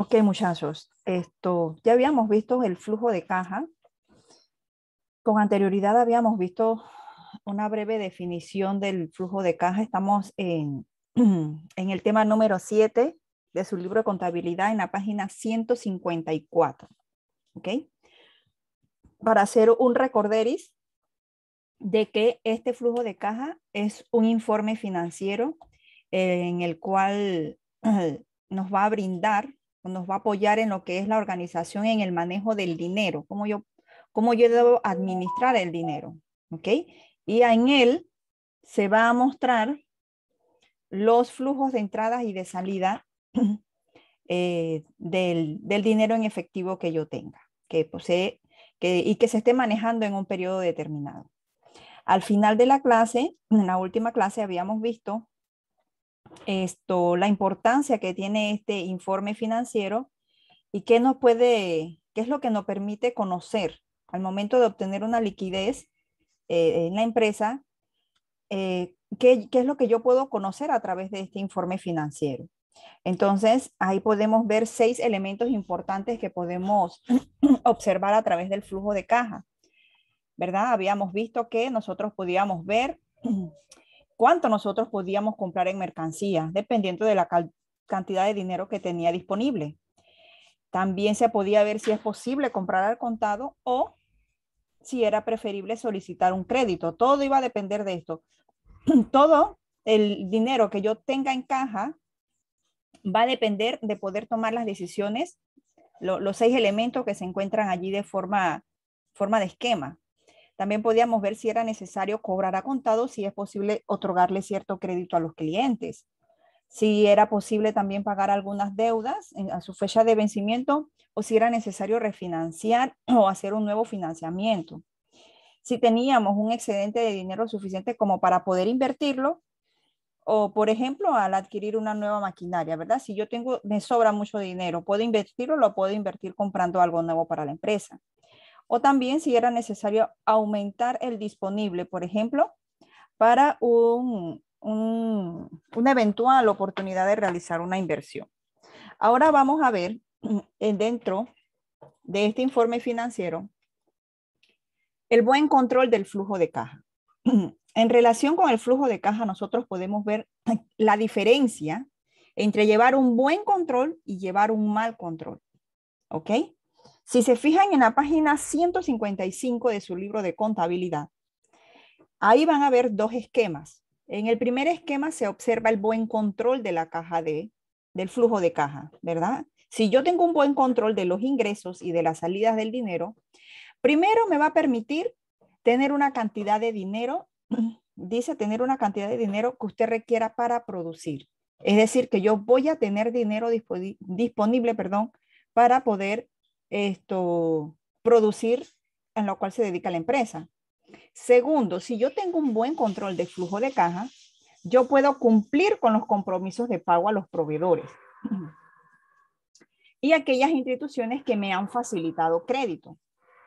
Ok, muchachos, esto ya habíamos visto el flujo de caja. Con anterioridad habíamos visto una breve definición del flujo de caja. Estamos en, el tema número 7 de su libro de contabilidad en la página 154. ¿Ok? Para hacer un recorderis de que este flujo de caja es un informe financiero en el cual nos va a brindar nos va a apoyar en lo que es la organización, en el manejo del dinero, cómo yo, cómo yo debo administrar el dinero, ¿ok? Y en él se va a mostrar los flujos de entradas y de salida eh, del, dinero en efectivo que yo tenga, que posee y que se esté manejando en un periodo determinado. Al final de la clase, en la última clase, habíamos visto esto, la importancia que tiene este informe financiero y qué nos puede, qué es lo que nos permite conocer al momento de obtener una liquidez eh, en la empresa, eh, qué, qué es lo que yo puedo conocer a través de este informe financiero. Entonces, ahí podemos ver seis elementos importantes que podemos observar a través del flujo de caja, ¿verdad? Habíamos visto que nosotros podíamos ver cuánto nosotros podíamos comprar en mercancía, dependiendo de la cantidad de dinero que tenía disponible. También se podía ver si es posible comprar al contado o si era preferible solicitar un crédito. Todo iba a depender de esto. Todo el dinero que yo tenga en caja va a depender de poder tomar las decisiones, los seis elementos que se encuentran allí de forma, forma de esquema. También podíamos ver si era necesario cobrar a contado, si es posible otorgarle cierto crédito a los clientes, si era posible también pagar algunas deudas a su fecha de vencimiento o si era necesario refinanciar o hacer un nuevo financiamiento. Si teníamos un excedente de dinero suficiente como para poder invertirlo o, por ejemplo, al adquirir una nueva maquinaria, ¿verdad? Si yo tengo, me sobra mucho dinero, puedo invertirlo, lo puedo invertir comprando algo nuevo para la empresa o también si era necesario aumentar el disponible, por ejemplo, para una eventual oportunidad de realizar una inversión. Ahora vamos a ver eh, dentro de este informe financiero el buen control del flujo de caja. En relación con el flujo de caja, nosotros podemos ver la diferencia entre llevar un buen control y llevar un mal control. ¿Ok? Si se fijan en la página 155 de su libro de contabilidad, ahí van a ver dos esquemas. En el primer esquema se observa el buen control de la caja de, del flujo de caja, ¿verdad? Si yo tengo un buen control de los ingresos y de las salidas del dinero, primero me va a permitir tener una cantidad de dinero, dice tener una cantidad de dinero que usted requiera para producir. Es decir, que yo voy a tener dinero disponible, perdón, para poder esto, producir en lo cual se dedica la empresa. Segundo, si yo tengo un buen control de flujo de caja, yo puedo cumplir con los compromisos de pago a los proveedores y aquellas instituciones que me han facilitado crédito.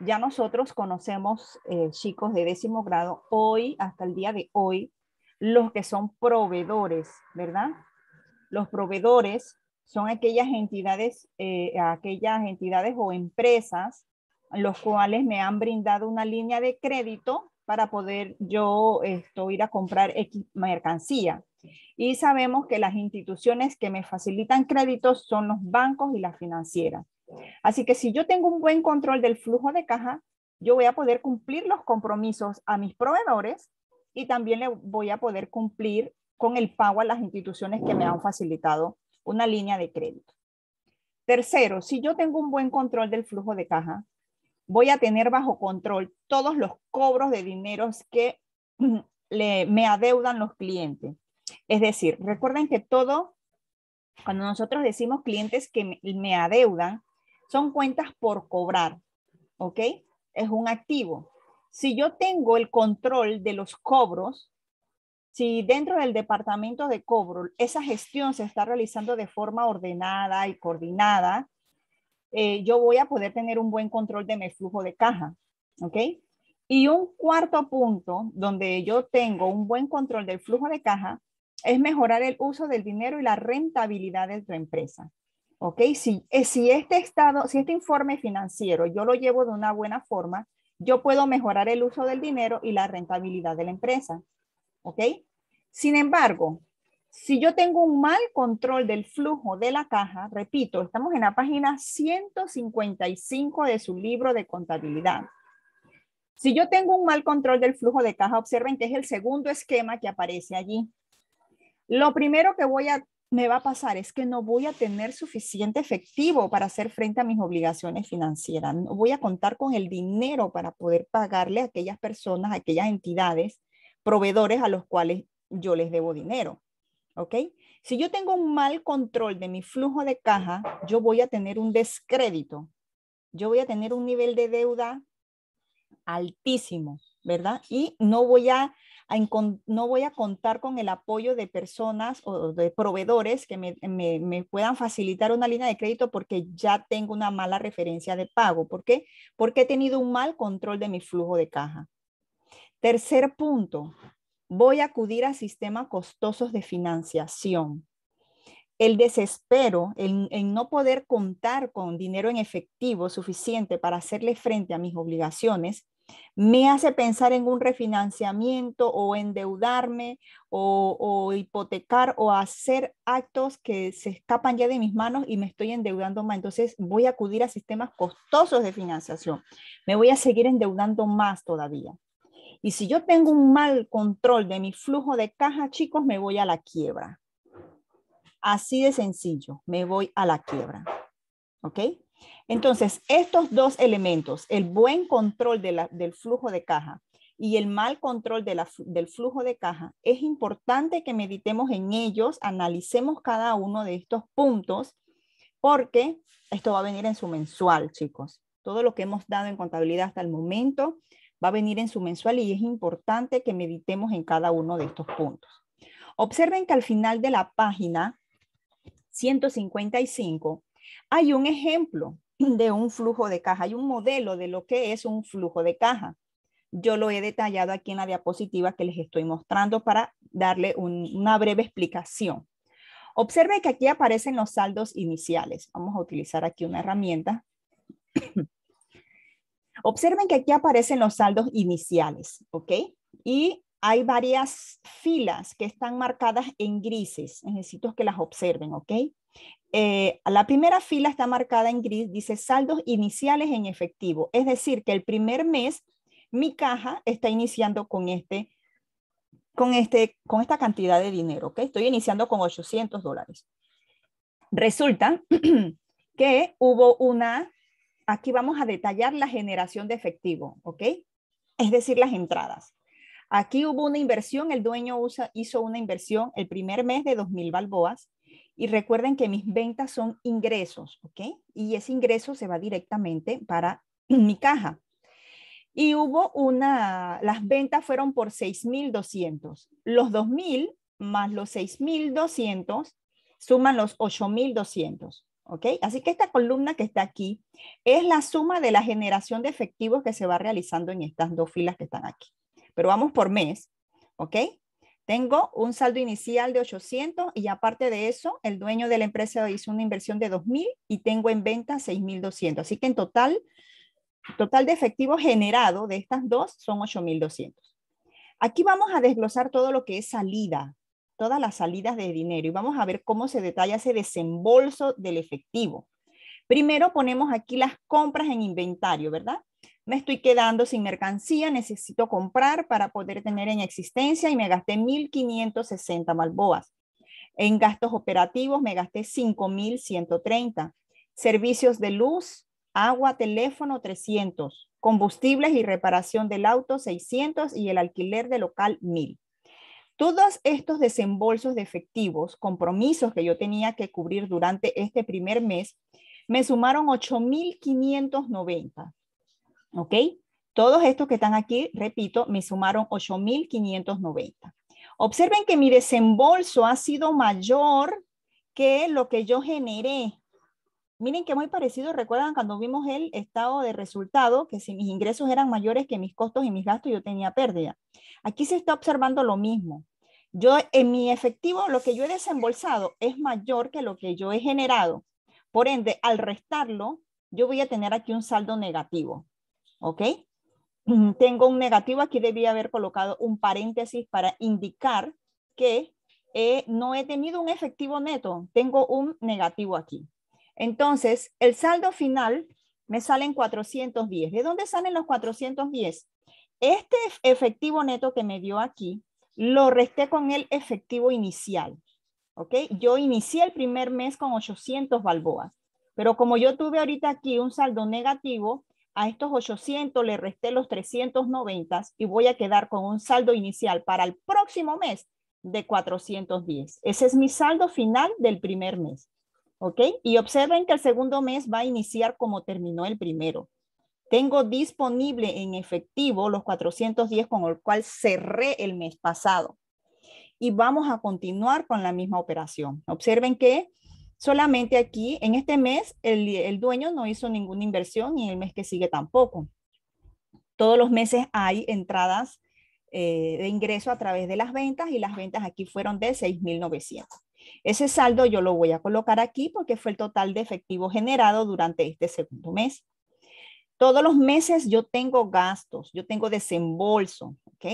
Ya nosotros conocemos, eh, chicos de décimo grado, hoy, hasta el día de hoy, los que son proveedores, ¿verdad? Los proveedores son aquellas entidades, eh, aquellas entidades o empresas los cuales me han brindado una línea de crédito para poder yo ir a comprar mercancía. Y sabemos que las instituciones que me facilitan créditos son los bancos y las financieras. Así que si yo tengo un buen control del flujo de caja, yo voy a poder cumplir los compromisos a mis proveedores y también le voy a poder cumplir con el pago a las instituciones que me han facilitado una línea de crédito. Tercero, si yo tengo un buen control del flujo de caja, voy a tener bajo control todos los cobros de dineros que me adeudan los clientes. Es decir, recuerden que todo, cuando nosotros decimos clientes que me, me adeudan, son cuentas por cobrar, ¿ok? Es un activo. Si yo tengo el control de los cobros, si dentro del departamento de cobro esa gestión se está realizando de forma ordenada y coordinada, eh, yo voy a poder tener un buen control de mi flujo de caja. ¿Ok? Y un cuarto punto donde yo tengo un buen control del flujo de caja es mejorar el uso del dinero y la rentabilidad de tu empresa. ¿Ok? Si, eh, si este estado, si este informe financiero yo lo llevo de una buena forma, yo puedo mejorar el uso del dinero y la rentabilidad de la empresa. ¿ok? Sin embargo, si yo tengo un mal control del flujo de la caja, repito, estamos en la página 155 de su libro de contabilidad. Si yo tengo un mal control del flujo de caja, observen que es el segundo esquema que aparece allí. Lo primero que voy a, me va a pasar es que no voy a tener suficiente efectivo para hacer frente a mis obligaciones financieras. No voy a contar con el dinero para poder pagarle a aquellas personas, a aquellas entidades proveedores a los cuales yo les debo dinero. ¿Ok? Si yo tengo un mal control de mi flujo de caja, yo voy a tener un descrédito. Yo voy a tener un nivel de deuda altísimo, ¿verdad? Y no voy a, no voy a contar con el apoyo de personas o de proveedores que me, me puedan facilitar una línea de crédito porque ya tengo una mala referencia de pago. ¿Por qué? Porque he tenido un mal control de mi flujo de caja. Tercer punto, voy a acudir a sistemas costosos de financiación. El desespero en, no poder contar con dinero en efectivo suficiente para hacerle frente a mis obligaciones me hace pensar en un refinanciamiento o endeudarme o hipotecar o hacer actos que se escapan ya de mis manos y me estoy endeudando más. Entonces voy a acudir a sistemas costosos de financiación. Me voy a seguir endeudando más todavía. Y si yo tengo un mal control de mi flujo de caja, chicos, me voy a la quiebra. Así de sencillo, me voy a la quiebra. ¿Ok? Entonces, estos dos elementos, el buen control del flujo de caja y el mal control del flujo de caja, es importante que meditemos en ellos, analicemos cada uno de estos puntos, porque esto va a venir en su mensual, chicos. Todo lo que hemos dado en contabilidad hasta el momento va a venir en su mensual y es importante que meditemos en cada uno de estos puntos. Observen que al final de la página 155 hay un ejemplo de un flujo de caja, hay un modelo de lo que es un flujo de caja. Yo lo he detallado aquí en la diapositiva que les estoy mostrando para darle una breve explicación. Observen que aquí aparecen los saldos iniciales. Vamos a utilizar aquí una herramienta Observen que aquí aparecen los saldos iniciales, ¿ok? Y hay varias filas que están marcadas en grises. Necesito que las observen, ¿ok? Eh, la primera fila está marcada en gris, dice saldos iniciales en efectivo. Es decir, que el primer mes mi caja está iniciando con este con, este, con esta cantidad de dinero, ¿ok? Estoy iniciando con 800 dólares. Resulta que hubo una aquí vamos a detallar la generación de efectivo, ¿ok? Es decir, las entradas. Aquí hubo una inversión, el dueño hizo una inversión el primer mes de 2.000 balboas y recuerden que mis ventas son ingresos, ¿ok? Y ese ingreso se va directamente para mi caja. Y hubo una, las ventas fueron por 6.200. Los 2.000 más los 6.200 suman los 8.200. Así que esta columna que está aquí es la suma de la generación de efectivos que se va realizando en estas dos filas que están aquí. Pero vamos por mes, ¿ok? Tengo un saldo inicial de 800 y aparte de eso, el dueño de la empresa hizo una inversión de 2.000 y tengo en venta 6.200. Así que en total, total de efectivo generado de estas dos son 8.200. Aquí vamos a desglosar todo lo que es salida, todas las salidas de dinero y vamos a ver cómo se detalla ese desembolso del efectivo. Primero ponemos aquí las compras en inventario, ¿verdad? Me estoy quedando sin mercancía, necesito comprar para poder tener en existencia y me gasté 1.560 malboas. En gastos operativos me gasté 5.130. Servicios de luz, agua, teléfono 300. Combustibles y reparación del auto 600 y el alquiler de local 1.000. Todos estos desembolsos de efectivos, compromisos que yo tenía que cubrir durante este primer mes, me sumaron 8.590. ¿Ok? Todos estos que están aquí, repito, me sumaron 8.590. Observen que mi desembolso ha sido mayor que lo que yo generé Miren que muy parecido, recuerdan cuando vimos el estado de resultado, que si mis ingresos eran mayores que mis costos y mis gastos, yo tenía pérdida. Aquí se está observando lo mismo. Yo en mi efectivo, lo que yo he desembolsado es mayor que lo que yo he generado. Por ende, al restarlo, yo voy a tener aquí un saldo negativo. ¿Ok? Tengo un negativo, aquí debía haber colocado un paréntesis para indicar que eh, no he tenido un efectivo neto, tengo un negativo aquí. Entonces, el saldo final me salen 410. ¿De dónde salen los 410? Este efectivo neto que me dio aquí, lo resté con el efectivo inicial. ¿Ok? Yo inicié el primer mes con 800 balboas, pero como yo tuve ahorita aquí un saldo negativo, a estos 800 le resté los 390 y voy a quedar con un saldo inicial para el próximo mes de 410. Ese es mi saldo final del primer mes. Y observen que el segundo mes va a iniciar como terminó el primero. Tengo disponible en efectivo los 410 con los cual cerré el mes pasado. Y vamos a continuar con la misma operación. Observen que solamente aquí, en este mes, el, el dueño no hizo ninguna inversión y en el mes que sigue tampoco. Todos los meses hay entradas eh, de ingreso a través de las ventas y las ventas aquí fueron de 6,900. Ese saldo yo lo voy a colocar aquí porque fue el total de efectivo generado durante este segundo mes. Todos los meses yo tengo gastos, yo tengo desembolso, ¿ok?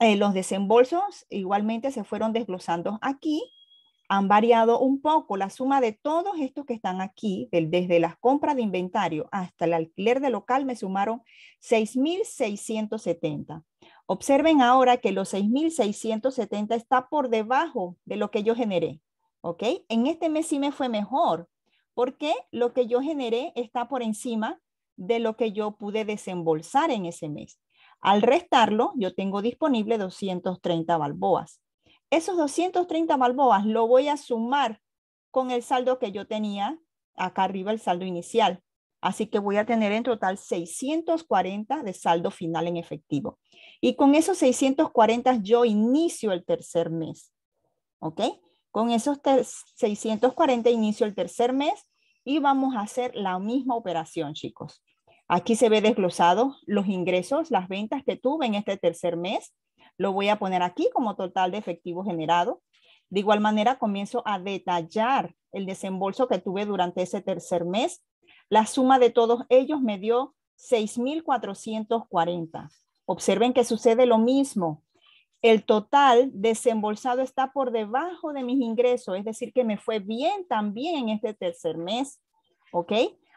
Eh, los desembolsos igualmente se fueron desglosando aquí, han variado un poco la suma de todos estos que están aquí, desde las compras de inventario hasta el alquiler de local, me sumaron 6,670. Observen ahora que los 6,670 está por debajo de lo que yo generé, ¿ok? En este mes sí me fue mejor, porque lo que yo generé está por encima de lo que yo pude desembolsar en ese mes. Al restarlo, yo tengo disponible 230 balboas. Esos 230 balboas lo voy a sumar con el saldo que yo tenía acá arriba, el saldo inicial. Así que voy a tener en total 640 de saldo final en efectivo. Y con esos 640 yo inicio el tercer mes. ¿Ok? Con esos 640 inicio el tercer mes y vamos a hacer la misma operación, chicos. Aquí se ve desglosado los ingresos, las ventas que tuve en este tercer mes. Lo voy a poner aquí como total de efectivo generado. De igual manera, comienzo a detallar el desembolso que tuve durante ese tercer mes la suma de todos ellos me dio 6.440. Observen que sucede lo mismo. El total desembolsado está por debajo de mis ingresos, es decir, que me fue bien también en este tercer mes. ¿Ok?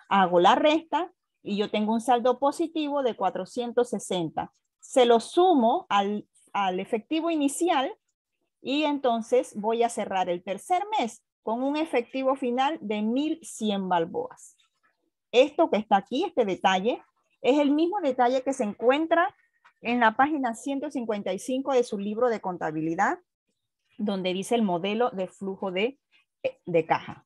Hago la resta y yo tengo un saldo positivo de 460. Se lo sumo al, al efectivo inicial y entonces voy a cerrar el tercer mes con un efectivo final de 1.100 balboas. Esto que está aquí, este detalle, es el mismo detalle que se encuentra en la página 155 de su libro de contabilidad, donde dice el modelo de flujo de, de caja.